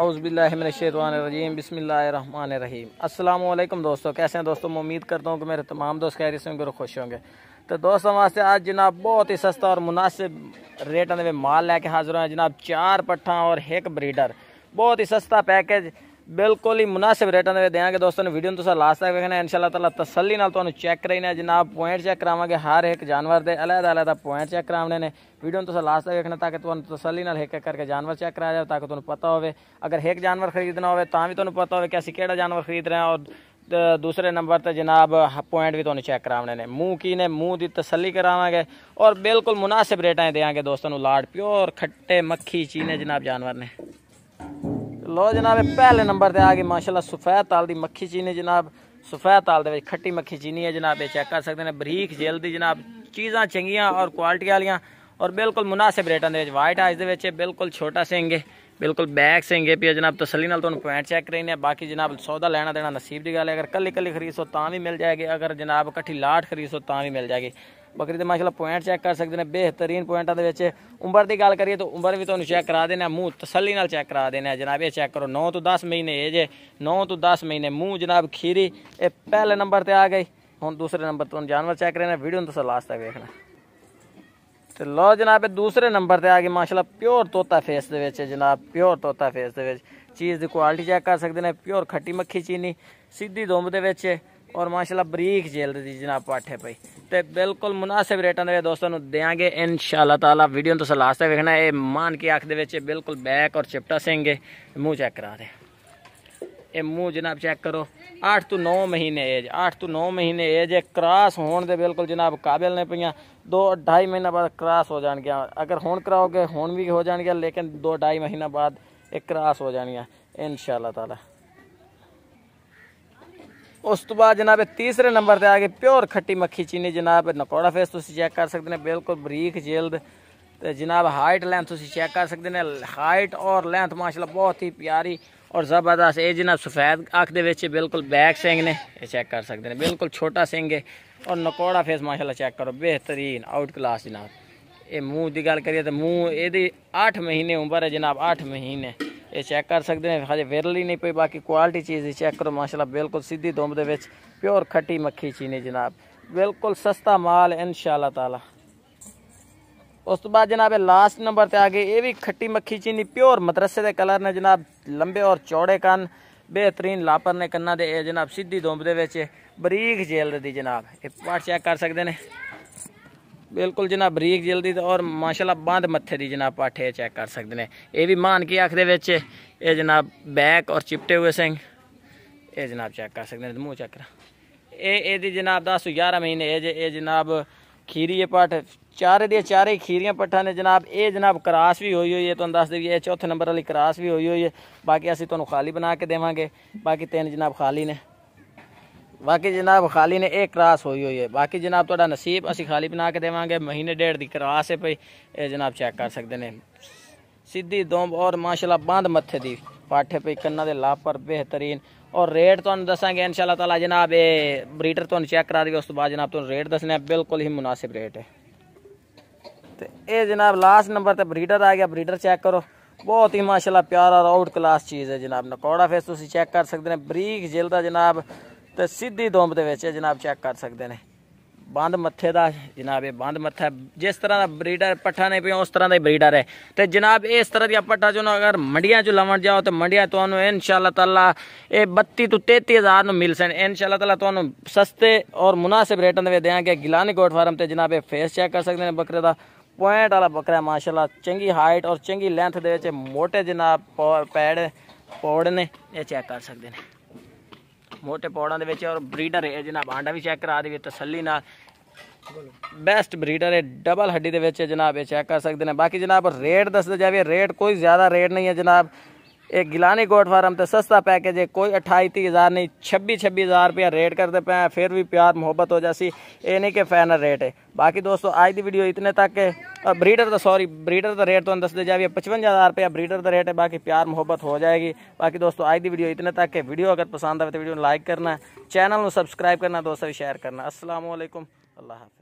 अउज़बिल्लिमिनशैतवानरजीम बसमीम अल्लाम दोस्तों कैसे हैं दोस्तों मैं उम्मीद करता हूँ कि मेरे तमाम दोस्त खैर से होंगे और खुश होंगे तो दोस्तों वास्ते आज जनाब बहुत ही सस्ता और मुनासिब रेट में माल लेके हाजिर हो हैं जनाब चार पट्ठा और एक ब्रीडर बहुत ही सस्ता पैकेज ਬਿਲਕੁਲ ਹੀ ਮناسب ਰੇਟਾਂ ਦੇ ਵਿੱਚ ਦੇਾਂਗੇ ਦੋਸਤੋ ਨੇ ਵੀਡੀਓ ਨੂੰ ਤੁਸੀਂ ਲਾਸਟ ਤੱਕ ਵੇਖਣਾ ਇਨਸ਼ਾਅੱਲਾ ਤਾਲਾ ਤਸੱਲੀ ਨਾਲ ਤੁਹਾਨੂੰ ਚੈੱਕ ਕਰਾਈਨਾ ਜਨਾਬ ਪੁਆਇੰਟ ਚੈੱਕ ਕਰਾਵਾਂਗੇ ਹਰ ਇੱਕ ਜਾਨਵਰ ਦੇ ਅਲੱਗ ਅਲੱਗ ਪੁਆਇੰਟ ਚੈੱਕ ਕਰਾਉਣੇ ਨੇ ਵੀਡੀਓ ਨੂੰ ਤੁਸੀਂ ਲਾਸਟ ਤੱਕ ਵੇਖਣਾ ਤਾਂ ਕਿ ਤੁਹਾਨੂੰ ਤਸੱਲੀ ਨਾਲ ਇੱਕ ਇੱਕ ਕਰਕੇ ਜਾਨਵਰ ਚੈੱਕ ਕਰਾਇਆ ਜਾਵੇ ਤਾਂ ਕਿ ਤੁਹਾਨੂੰ ਪਤਾ ਹੋਵੇ ਅਗਰ ਇੱਕ ਜਾਨਵਰ ਖਰੀਦਣਾ ਹੋਵੇ ਤਾਂ ਵੀ ਤੁਹਾਨੂੰ ਪਤਾ ਹੋਵੇ ਕਿ ਅਸੀਂ ਕਿਹੜਾ ਜਾਨਵਰ ਖਰੀਦ ਰਹੇ ਹਾਂ ਔਰ दूसरे नंबर पर जनाब पॉइंट भी तो चेक कराने ने मूँह की ने मूँह की तसली करावे और बिल्कुल मुनासिब रेटा देंगे दोस्तों लाड प्योर खट्टे मक्खी चीने जनाब जानवर ने ਲੋ ਜਨਾਬ ਪਹਿਲੇ ਨੰਬਰ ਤੇ ਆ ਗਈ ਮਾਸ਼ਾਅੱਲਾ ਸਫੈਦ ਤਾਲ ਦੀ ਮੱਖੀ ਚੀਨੀ ਜਨਾਬ ਸਫੈਦ ਤਾਲ ਦੇ ਵਿੱਚ ਖੱਟੀ ਮੱਖੀ ਚੀਨੀ ਹੈ ਜਨਾਬ ਇਹ ਚੈੱਕ ਕਰ ਸਕਦੇ ਨੇ ਬਰੀਕ ਜੇਲ ਦੀ ਜਨਾਬ ਚੀਜ਼ਾਂ ਚੰਗੀਆਂ ਔਰ ਕੁਆਲਿਟੀ ਵਾਲੀਆਂ ਔਰ ਬਿਲਕੁਲ ਮੁਨਾਸਿਬ ਰੇਟਾਂ वाइट ਵਿੱਚ ਵਾਈਟ ਹਾਈਸ ਦੇ ਵਿੱਚ ਬਿਲਕੁਲ ਛੋਟਾ ਸਿੰਗੇ ਬਿਲਕੁਲ ਬੈਕ ਸਿੰਗੇ ਪੀ पॉइंट ਤਸੱਲੀ कर ਤੁਹਾਨੂੰ ਪੁਆਇੰਟ ਚੈੱਕ ਕਰੀਨੇ ਬਾਕੀ ਜਨਾਬ ਸੌਦਾ ਲੈਣਾ ਦੇਣਾ ਨਸੀਬ ਦੀ ਗੱਲ ਹੈ ਅਗਰ ਕੱਲੀ ਕੱਲੀ ਖਰੀਦੋ ਤਾਂ ਵੀ ਮਿਲ ਜਾਏਗੀ ਅਗਰ ਜਨਾਬ ਇਕੱਠੀ ਲਾਟ ਖਰੀਦੋ ਤਾਂ ਵੀ ਮਿਲ ਜਾਏਗੀ बकरी तो माशाला पॉइंट चेक कर सकते हैं बेहतरीन पॉइंटा के उम्र की गल करिए तो उम्र भी तुम्हें चेक करा देना मूँह तसली चेक करा देना जनाब ये चेक करो नौ तो दस महीने ये जे नौ तो दस महीने मूँह जनाब खीरी ये पहले नंबर पर आ गई हम दूसरे नंबर तुम जानवर चेक करना वीडियो तो लास्ट तक देखना ਤੇ ਲੋ ਜਨਾਬ ਇਹ ਦੂਸਰੇ ਨੰਬਰ ਤੇ ਆ ਗਈ ਮਾਸ਼ਾਅੱਲਾ ਪਿਓਰ ਤੋਤਾ ਫੇਸ ਦੇ ਵਿੱਚ ਜਨਾਬ ਪਿਓਰ ਤੋਤਾ ਫੇਸ ਦੇ ਵਿੱਚ ਚੀਜ਼ ਦੀ ਕੁਆਲਿਟੀ ਚੈੱਕ ਕਰ ਸਕਦੇ ਨੇ ਪਿਓਰ ਖੱਟੀ ਮੱਖੀ ਚੀਨੀ ਸਿੱਧੀ ਦੁੰਬ ਦੇ ਵਿੱਚ ਔਰ ਮਾਸ਼ਾਅੱਲਾ ਬਰੀਕ ਜੇਲਦ ਦੀ ਜਨਾਬ ਪਾਠੇ ਪਈ ਤੇ ਬਿਲਕੁਲ ਮੁਨਾਸਿਬ ਰੇਟਾਂ ਦੇ ਦੋਸਤਾਂ ਨੂੰ ਦੇਾਂਗੇ ਇਨਸ਼ਾਅੱਲਾ ਤਾਲਾ ਵੀਡੀਓ ਨੂੰ ਤੁਸੀਂ ਲਾਸਟ ਤੱਕ ਵੇਖਣਾ ਇਹ ਮਾਨ ਕੀ ਅੱਖ ਦੇ ਵਿੱਚ ਬਿਲਕੁਲ ਬੈਕ ਔਰ ਚਿਪਟਾ ਸਿੰਘ ਮੂੰਹ ਚੈੱਕ ਕਰਾ ਦੇ ਇਹ ਮੂੰਹ ਜਨਾਬ ਚੈੱਕ ਕਰੋ 8 ਤੋਂ 9 ਮਹੀਨੇ ਏਜ 8 ਤੋਂ 9 ਮਹੀਨੇ ਏਜ ਇਹ ਕ੍ਰਾਸ ਹੋਣ ਦੇ ਬਿਲਕੁਲ ਜਨਾਬ ਕਾਬਿਲ ਨੇ ਪਈਆਂ 2 2.5 ਮਹੀਨਾ ਬਾਅਦ ਕ੍ਰਾਸ ਹੋ ਜਾਣਗੀਆਂ ਅਗਰ ਹੁਣ ਕਰਾਓਗੇ ਹੁਣ ਵੀ ਹੋ ਜਾਣਗੀਆਂ ਲੇਕਿਨ 2 2.5 ਮਹੀਨਾ ਬਾਅਦ ਇਹ ਕ੍ਰਾਸ ਹੋ ਜਾਣੀਆਂ ਇਨਸ਼ਾ ਅੱਲਾਹ ਤਾਲਾ ਉਸ ਤੋਂ ਬਾਅਦ ਜਨਾਬ ਤੀਸਰੇ ਨੰਬਰ ਤੇ ਆ ਗਈ ਪਿਓਰ ਖੱਟੀ ਮੱਖੀ ਚੀਨੀ ਜਨਾਬ ਨਕੋੜਾ ਫੇਸ ਤੁਸੀਂ ਚੈੱਕ ਕਰ ਸਕਦੇ ਨੇ ਬਿਲਕੁਲ ਬਰੀਕ ਜਿਲਦ तो जनाब हाइट लेंथ तुम चेक कर सकते हैं हाइट और लेंथ माशा बहुत ही प्यारी और ज़बरदस्त ये जनाब सफ़ेद अख दे बिल्कुल बैक सिंग ने यह चेक कर सकते हैं बिल्कुल छोटा सिंग है और नकोड़ा फेस माशाला चेक करो बेहतरीन आउट क्लास जनाब ये मूँह की गल करिए मूँह ये अठ महीने उम्र है जनाब अठ महीने ये चेक कर सकते हैं हजे विरल ही नहीं पी बाकी क्वालिटी चीज़ ही चेक करो माशाला बिल्कुल सीधी दुम्ब प्योर खट्टी मक्खी चीनी जनाब बिल्कुल सस्ता माल इन शाला तला ਉਸ ਤੋਂ ਬਾਅਦ ਜਨਾਬ ਲਾਸਟ ਨੰਬਰ ਤੇ ਆ ਗਏ ਇਹ ਵੀ ਖੱਟੀ ਮੱਖੀ ਚੀਨੀ ਪਿਓਰ ਮਦਰਸੇ ਦੇ ਕਲਰ ਨੇ ਜਨਾਬ ਲੰਬੇ ਔਰ ਚੌੜੇ ਕੰਨ ਬਿਹਤਰੀਨ ਲਾਪਰ ਨੇ ਕੰਨਾਂ ਦੇ ਇਹ ਜਨਾਬ ਸਿੱਧੀ ਦੁੰਬ ਦੇ ਵਿੱਚ ਬਰੀਕ ਜੇਲ ਦੀ ਜਨਾਬ ਇਹ ਪਾਰਟ ਚੈੱਕ ਕਰ ਸਕਦੇ ਨੇ ਬਿਲਕੁਲ ਜਨਾਬ ਬਰੀਕ ਜੇਲ ਦੀ ਔਰ ਮਾਸ਼ਾਅੱਲਾ ਬਾਂਦ ਮੱਥੇ ਦੀ ਜਨਾਬ ਪਾਠੇ ਚੈੱਕ ਕਰ ਸਕਦੇ ਨੇ ਇਹ ਵੀ ਮਾਨ ਕੀ ਅੱਖ ਦੇ ਵਿੱਚ ਇਹ ਜਨਾਬ ਬੈਕ ਔਰ ਚਿਪਟੇ ਹੋਏ ਸਿੰਘ ਇਹ ਜਨਾਬ ਚੈੱਕ ਕਰ ਸਕਦੇ ਨੇ ਮੂੰਹ ਚੈੱਕ ਕਰ ਇਹ ਇਹਦੀ ਜਨਾਬ 10 11 ਮਹੀਨੇ ਇਹ ਜੇ ਇਹ ਜਨਾਬ खीरी ये पट चार दिया चार ही खीरिया पट्ठा ने जनाब ये जनाब क्रास भी हुई हुई है तो अंदाज देवी चौथे नंबर वाली क्रास भी हुई हुई है बाकी असं तुम खाली बना के देवे बाकी तीन जनाब खाली ने बाकी जनाब खाली ने एक क्रास हुई हुई है बाकी जनाब थोड़ा नसीब असं खाली बना के देवे महीने डेढ़ की क्रास है भाई ये जनाब चेक कर सकते हैं सीधी दोम और माशाला बंद मत्थे की पाठे पे इकन्ना लाभ पर बेहतरीन और रेट तो इन शाला तला जनाब ये ब्रीडर तो चेक करा देगा उस तो बाद जनाब तुम रेट दसने बिल्कुल ही मुनासिब रेट है तो ये जनाब लास्ट नंबर पर ब्रीडर आ गया ब्रीडर चेक करो बहुत ही माशाला प्यारा और आउट क्लास चीज़ है जनाब नकौड़ा फेस तुम चेक कर सकते हैं बरीक जिलदा जनाब तो सीधी दुम्ब के जनाब चेक कर सकते हैं ਬੰਦ ਮੱਥੇ ਦਾ ਜਨਾਬ ਇਹ ਬੰਦ ਮੱਥਾ ਜਿਸ ਤਰ੍ਹਾਂ ਦਾ ਬਰੀਡਰ ਪੱਠਾ ਨੇ ਪਿਆ ਉਸ ਤਰ੍ਹਾਂ ਦਾ ਹੀ ਬਰੀਡਰ ਹੈ ਤੇ ਜਨਾਬ ਇਸ ਤਰ੍ਹਾਂ ਦੀਆਂ ਪੱਠਾ ਜੋ ਨਾ ਅਗਰ ਮੰਡੀਆਂ ਚ ਲਵਣ ਜਾਓ ਤੇ ਮੰਡੀਆਂ ਤੁਹਾਨੂੰ ਇਨਸ਼ਾਅੱਲਾ ਤਾਲਾ ਇਹ 32 ਤੋਂ 33000 ਨੂੰ ਮਿਲ ਸਣ ਇਨਸ਼ਾਅੱਲਾ ਤਾਲਾ ਤੁਹਾਨੂੰ ਸਸਤੇ ਔਰ ਮੁਨਾਸਿਬ ਰੇਟਾਂ ਦੇ ਵਿੱਚ ਦੇਾਂਗੇ ਗਿਲਾਨੀ ਕੋਟ ਫਾਰਮ ਤੇ ਜਨਾਬ ਇਹ ਫੇਸ ਚੈੱਕ ਕਰ ਸਕਦੇ ਨੇ ਬੱਕਰੇ ਦਾ पॉइंट वाला बकरा है माशाल्लाह चंगी हाइट और चंगी लेंथ ਦੇ ਵਿੱਚ ਮੋਟੇ ਜਨਾਬ ਪੈੜ ਪੌੜ ਨੇ ਇਹ ਚੈੱਕ ਕਰ ਸਕਦੇ ਨੇ ਮੋਟੇ ਪੌੜਾਂ ਦੇ ਵਿੱਚ ਔਰ ਬਰੀਡਰ ਹੈ ਜਨਾਬ ਆਂਡਾ ਵੀ ਚੈੱਕ ਕਰਾ ਦੇਵੇ ਤਸੱਲੀ ਨਾਲ ਬੈਸਟ ਬਰੀਡਰ ਹੈ ਡਬਲ ਹੱਡੀ ਦੇ ਵਿੱਚ ਜਨਾਬ ਇਹ ਚੈੱਕ ਕਰ ਸਕਦੇ ਨੇ ਬਾਕੀ ਜਨਾਬ ਰੇਟ ਦੱਸਦਾ ਜਾਵੇ ਰੇਟ ਕੋਈ ਜ਼ਿਆਦਾ ਰੇਟ ਨਹੀਂ ਹੈ ਜਨਾਬ एक गिलानी गोट फार्म तो सस्ता पैकेज है कोई अठाई अठाईती हज़ार नहीं छब्बीस छब्बीस हज़ार रुपया रेट करते पे फिर भी प्यार मोहब्बत हो जासी ये के फैनर रेट है बाकी दोस्तों आज की वीडियो इतने तक है और ब्रीडर तो सॉरी ब्रीडर का रेट तो, तो दस दे जाए पचवंजा हज़ार रुपया ब्रीडर का रेट है बाकी प्यार मोहब्बत हो जाएगी बाकी दोस्तों आज की वीडियो इतने तक है वीडियो अगर पसंद आए तो वीडियो लाइक करना चैनल में सब्सक्राइब करना दोस्तों शेयर करना असलम अल्लाह हाफि